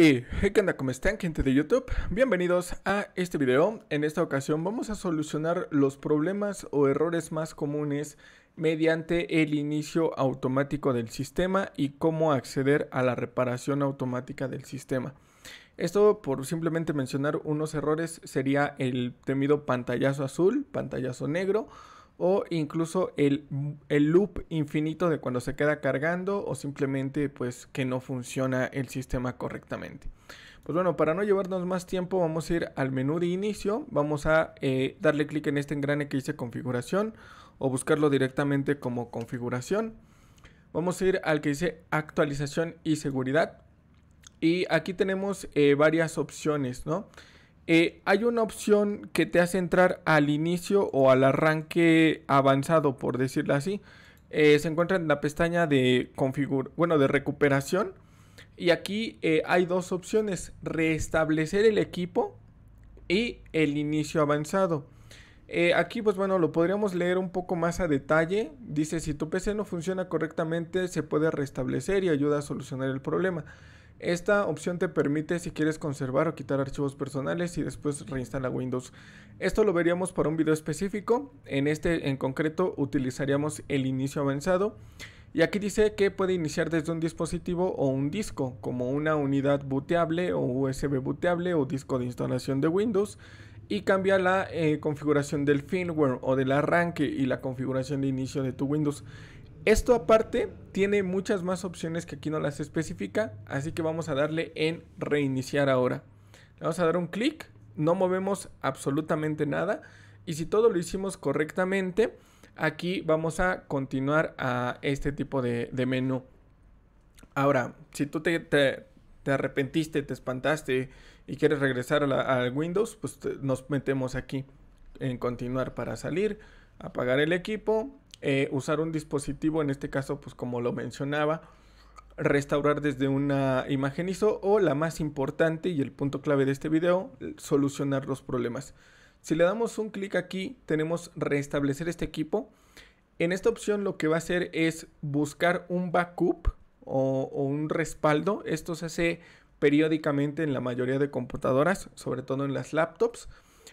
Y ¿qué onda? ¿Cómo están gente de YouTube? Bienvenidos a este video. En esta ocasión vamos a solucionar los problemas o errores más comunes mediante el inicio automático del sistema y cómo acceder a la reparación automática del sistema. Esto por simplemente mencionar unos errores sería el temido pantallazo azul, pantallazo negro, o incluso el, loop infinito de cuando se queda cargando o simplemente pues que no funciona el sistema correctamente. Pues bueno, para no llevarnos más tiempo vamos a ir al menú de inicio, vamos a eh, darle clic en este engrane que dice configuración o buscarlo directamente como configuración. Vamos a ir al que dice actualización y seguridad y aquí tenemos eh, varias opciones, ¿no? Eh, hay una opción que te hace entrar al inicio o al arranque avanzado, por decirlo así. Eh, se encuentra en la pestaña de bueno, de recuperación. Y aquí eh, hay dos opciones, restablecer el equipo y el inicio avanzado. aquí pues bueno, lo podríamos leer un poco más a detalle. Dice, si tu PC no funciona correctamente, se puede restablecer y ayuda a solucionar el problema. Esta opción te permite si quieres conservar o quitar archivos personales y después reinstala Windows. Esto lo veríamos para un video específico, en este en concreto utilizaríamos el inicio avanzado y aquí dice que puede iniciar desde un dispositivo o un disco, como una unidad booteable o USB booteable o disco de instalación de Windows y cambia la eh, configuración del firmware o del arranque y la configuración de inicio de tu Windows. Esto aparte tiene muchas más opciones que aquí no las especifica, así que vamos a darle en reiniciar ahora. vamos a dar un clic, no movemos absolutamente nada y si todo lo hicimos correctamente, aquí vamos a continuar a este tipo de, de menú. Ahora, si tú te, arrepentiste, te espantaste y quieres regresar al Windows, pues nos metemos aquí en continuar para salir, apagar el equipo, eh, usar un dispositivo, en este caso, pues como lo mencionaba, restaurar desde una imagen ISO o la más importante y el punto clave de este video, solucionar los problemas. Si le damos un clic aquí, tenemos restablecer este equipo. En esta opción lo que va a hacer es buscar un backup o un respaldo. Esto se hace periódicamente en la mayoría de computadoras, sobre todo en las laptops.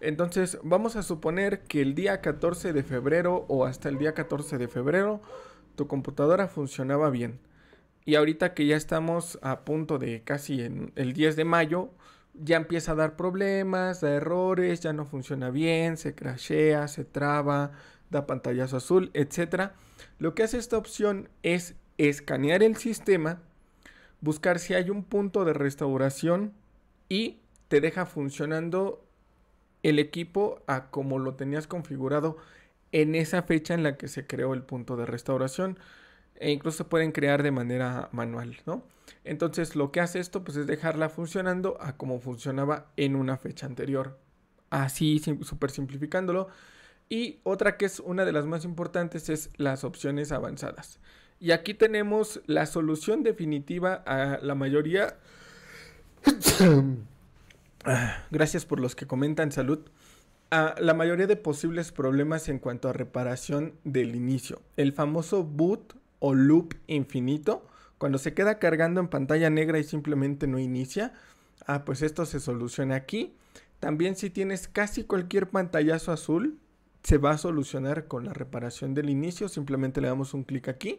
Entonces vamos a suponer que el día 14 de febrero o hasta el día 14 de febrero tu computadora funcionaba bien. Y ahorita que ya estamos a punto de casi en el 10 de mayo, ya empieza a dar problemas, da errores, ya no funciona bien, se crashea, se traba, da pantallazo azul, etc. Lo que hace esta opción es escanear el sistema, buscar si hay un punto de restauración y te deja funcionando el equipo a como lo tenías configurado en esa fecha en la que se creó el punto de restauración e incluso se pueden crear de manera manual, ¿no? Entonces lo que hace esto pues es dejarla funcionando a como funcionaba en una fecha anterior. Así, súper simplificándolo. Y otra que es una de las más importantes es las opciones avanzadas. Y aquí tenemos la solución definitiva a la mayoría Gracias por los que comentan salud. Ah, la mayoría de posibles problemas en cuanto a reparación del inicio. El famoso boot o loop infinito, cuando se queda cargando en pantalla negra y simplemente no inicia. Ah, pues esto se soluciona aquí. También si tienes casi cualquier pantallazo azul, se va a solucionar con la reparación del inicio. Simplemente le damos un clic aquí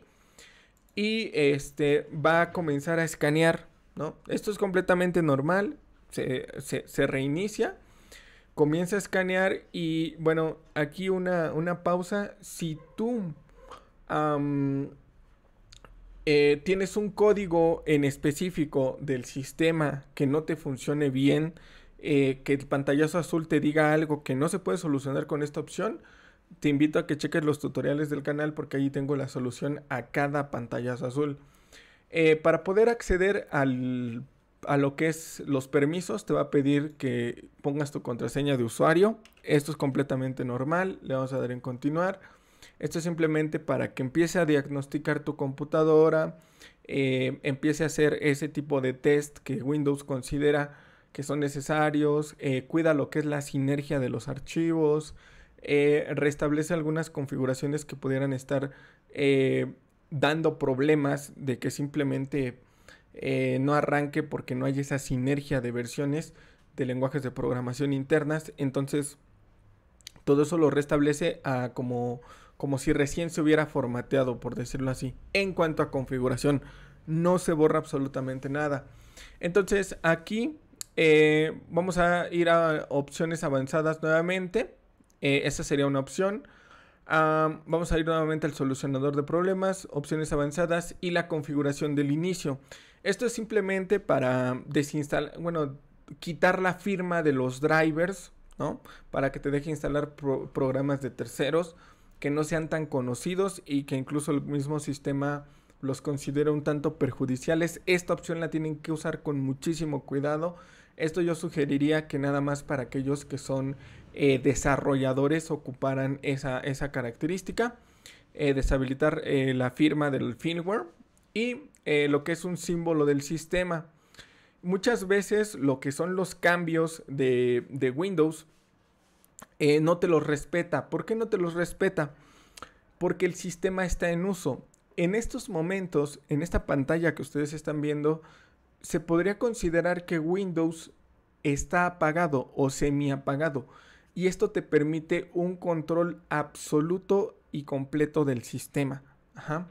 y este va a comenzar a escanear, ¿no? Esto es completamente normal se, reinicia, comienza a escanear y bueno, aquí una, una pausa. Si tú eh, tienes un código en específico del sistema que no te funcione bien, eh, que el pantallazo azul te diga algo que no se puede solucionar con esta opción, te invito a que cheques los tutoriales del canal porque ahí tengo la solución a cada pantallazo azul. Eh, para poder acceder al a lo que es los permisos, te va a pedir que pongas tu contraseña de usuario. Esto es completamente normal, le vamos a dar en continuar. Esto es simplemente para que empiece a diagnosticar tu computadora, eh, empiece a hacer ese tipo de test que Windows considera que son necesarios, eh, cuida lo que es la sinergia de los archivos, eh, restablece algunas configuraciones que pudieran estar dando problemas de que simplemente eh, no arranque porque no hay esa sinergia de versiones de lenguajes de programación internas. Entonces, todo eso lo restablece a como, como si recién se hubiera formateado, por decirlo así. En cuanto a configuración, no se borra absolutamente nada. Entonces, aquí eh, vamos a ir a opciones avanzadas nuevamente. Eh, esa sería una opción. Ah, vamos a ir nuevamente al solucionador de problemas, opciones avanzadas y la configuración del inicio. Esto es simplemente para desinstalar, bueno, quitar la firma de los drivers, ¿no? Para que te deje instalar programas de terceros que no sean tan conocidos y que incluso el mismo sistema los considera un tanto perjudiciales. Esta opción la tienen que usar con muchísimo cuidado. Esto yo sugeriría que nada más para aquellos que son eh, desarrolladores ocuparan esa, esa característica. Eh, deshabilitar eh, la firma del firmware y eh, lo que es un símbolo del sistema. Muchas veces lo que son los cambios de, Windows eh, no te los respeta. ¿Por qué no te los respeta? Porque el sistema está en uso. En estos momentos, en esta pantalla que ustedes están viendo, se podría considerar que Windows está apagado o semi apagado. Y esto te permite un control absoluto y completo del sistema. Ajá.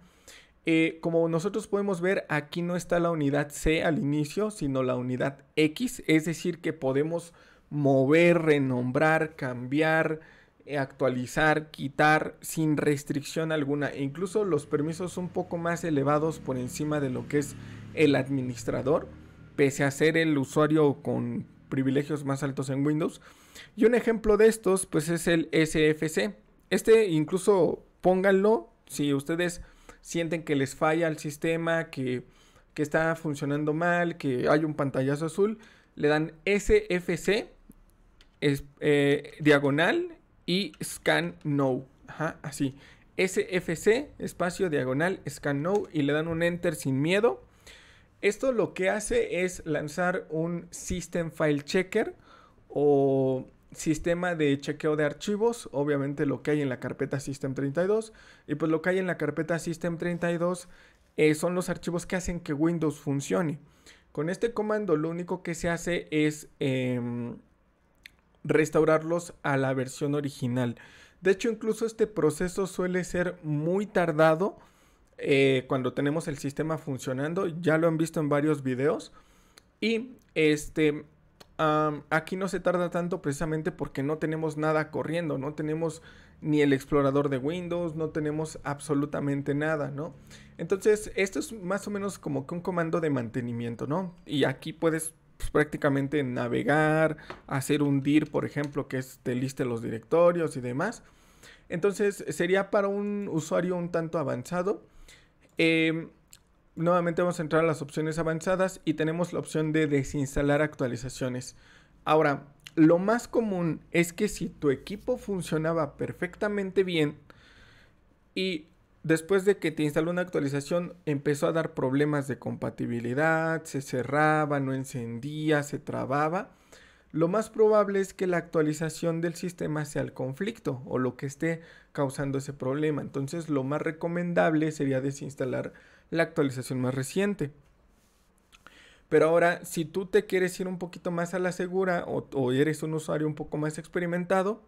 Eh, como nosotros podemos ver, aquí no está la unidad C al inicio, sino la unidad X, es decir, que podemos mover, renombrar, cambiar, eh, actualizar, quitar sin restricción alguna. E incluso los permisos un poco más elevados por encima de lo que es el administrador, pese a ser el usuario con privilegios más altos en Windows. Y un ejemplo de estos, pues es el SFC. Este incluso pónganlo si ustedes sienten que les falla el sistema, que, está funcionando mal, que hay un pantallazo azul, le dan SFC es, eh, diagonal y scan no. Ajá, así. SFC, espacio diagonal, scan no y le dan un enter sin miedo. Esto lo que hace es lanzar un system file checker o sistema de chequeo de archivos, obviamente lo que hay en la carpeta System32 y pues lo que hay en la carpeta System32 eh, son los archivos que hacen que Windows funcione. Con este comando lo único que se hace es em, restaurarlos a la versión original. De hecho, incluso este proceso suele ser muy tardado eh, cuando tenemos el sistema funcionando. Ya lo han visto en varios videos. Y este, aquí no se tarda tanto precisamente porque no tenemos nada corriendo, no tenemos ni el explorador de Windows, no tenemos absolutamente nada, ¿no? Entonces, esto es más o menos como que un comando de mantenimiento, ¿no? Y aquí puedes pues, prácticamente navegar, hacer un dir, por ejemplo, que es te liste los directorios y demás. Entonces, sería para un usuario un tanto avanzado. Em, nuevamente vamos a entrar a las opciones avanzadas y tenemos la opción de desinstalar actualizaciones. Ahora, lo más común es que si tu equipo funcionaba perfectamente bien y después de que te instaló una actualización empezó a dar problemas de compatibilidad, se cerraba, no encendía, se trababa, lo más probable es que la actualización del sistema sea el conflicto o lo que esté causando ese problema. Entonces lo más recomendable sería desinstalar la actualización más reciente. Pero ahora, si tú te quieres ir un poquito más a la segura o, eres un usuario un poco más experimentado,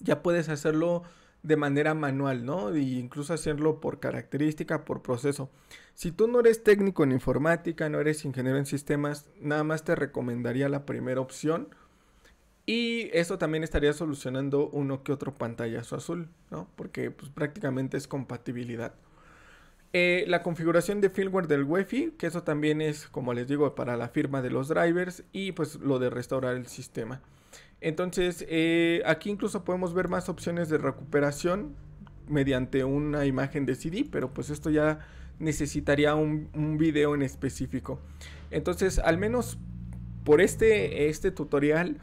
ya puedes hacerlo de manera manual, ¿no? E incluso hacerlo por característica, por proceso. Si tú no eres técnico en informática, no eres ingeniero en sistemas, nada más te recomendaría la primera opción. Y eso también estaría solucionando uno que otro pantallazo azul, ¿no? Porque pues, prácticamente es compatibilidad. Eh, la configuración de firmware del Wi-Fi, que eso también es, como les digo, para la firma de los drivers y pues lo de restaurar el sistema. Entonces, eh, aquí incluso podemos ver más opciones de recuperación mediante una imagen de CD, pero pues esto ya necesitaría un, video en específico. Entonces, al menos por este, este tutorial,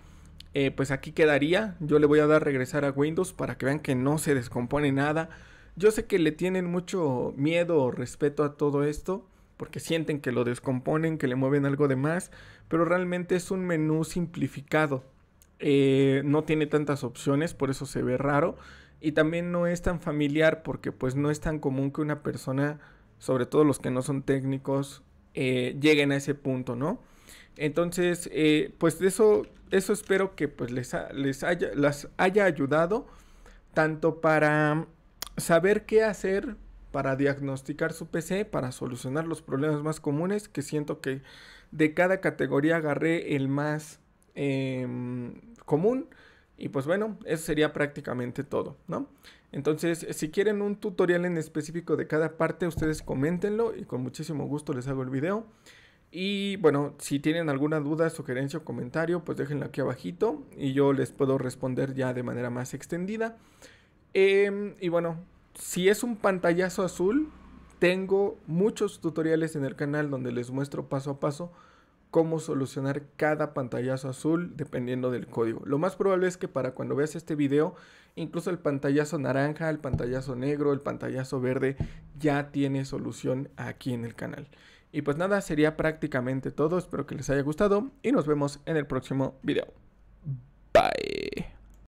eh, pues aquí quedaría. Yo le voy a dar regresar a Windows para que vean que no se descompone nada. Yo sé que le tienen mucho miedo o respeto a todo esto, porque sienten que lo descomponen, que le mueven algo de más, pero realmente es un menú simplificado eh, no tiene tantas opciones, por eso se ve raro. Y también no es tan familiar porque pues no es tan común que una persona, sobre todo los que no son técnicos, eh, lleguen a ese punto, ¿no? Entonces, eh, pues eso, eso espero que pues les, les haya, las haya ayudado tanto para saber qué hacer para diagnosticar su PC, para solucionar los problemas más comunes, que siento que de cada categoría agarré el más Em, común. Y pues bueno, eso sería prácticamente todo, ¿no? Entonces, eh, si quieren un tutorial en específico de cada parte, ustedes coméntenlo y con muchísimo gusto les hago el video. Y bueno, si tienen alguna duda, sugerencia o comentario, pues déjenlo aquí abajito y yo les puedo responder ya de manera más extendida. Em, y bueno, si es un pantallazo azul, tengo muchos tutoriales en el canal donde les muestro paso a paso cómo solucionar cada pantallazo azul dependiendo del código. Lo más probable es que para cuando veas este video, incluso el pantallazo naranja, el pantallazo negro, el pantallazo verde, ya tiene solución aquí en el canal. Y pues nada, sería prácticamente todo. Espero que les haya gustado y nos vemos en el próximo video. Bye.